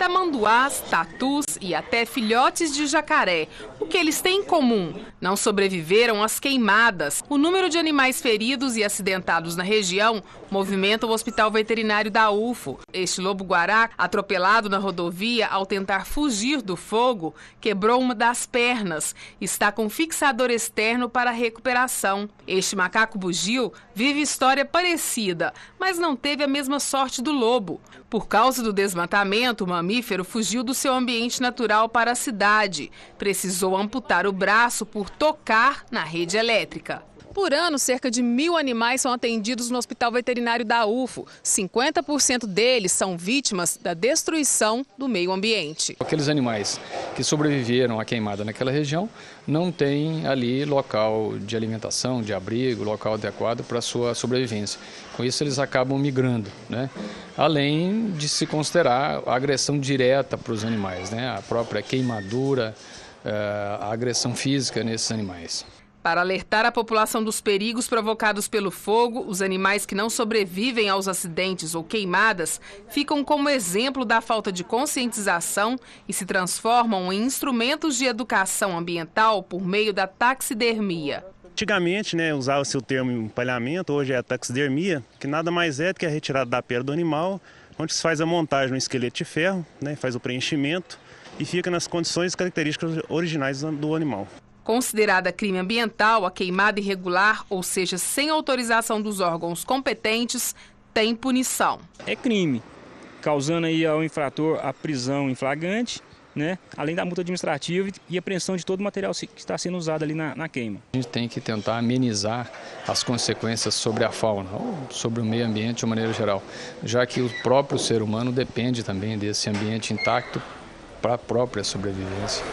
tamanduás, tatus e até filhotes de jacaré. O que eles têm em comum? Não sobreviveram às queimadas. O número de animais feridos e acidentados na região movimenta o Hospital Veterinário da UFO. Este lobo-guará, atropelado na rodovia ao tentar fugir do fogo, quebrou uma das pernas. Está com fixador externo para recuperação. Este macaco bugio vive história parecida, mas não teve a mesma sorte do lobo. Por causa do desmatamento, o mamífero mamífero fugiu do seu ambiente natural para a cidade. Precisou amputar o braço por tocar na rede elétrica. Por ano, cerca de mil animais são atendidos no Hospital Veterinário da UFO. 50% deles são vítimas da destruição do meio ambiente. Aqueles animais que sobreviveram à queimada naquela região não têm ali local de alimentação, de abrigo, local adequado para sua sobrevivência. Com isso, eles acabam migrando, né? além de se considerar a agressão direta para os animais, né? a própria queimadura, eh, a agressão física nesses animais. Para alertar a população dos perigos provocados pelo fogo, os animais que não sobrevivem aos acidentes ou queimadas ficam como exemplo da falta de conscientização e se transformam em instrumentos de educação ambiental por meio da taxidermia. Antigamente, né, usava-se o termo empalhamento, hoje é a taxidermia, que nada mais é do que a retirada da pele do animal, onde se faz a montagem no esqueleto de ferro, né, faz o preenchimento e fica nas condições características originais do animal. Considerada crime ambiental, a queimada irregular, ou seja, sem autorização dos órgãos competentes, tem punição. É crime, causando aí ao infrator a prisão em flagrante, né? além da multa administrativa e apreensão de todo o material que está sendo usado ali na, na queima. A gente tem que tentar amenizar as consequências sobre a fauna, ou sobre o meio ambiente de maneira geral, já que o próprio ser humano depende também desse ambiente intacto para a própria sobrevivência.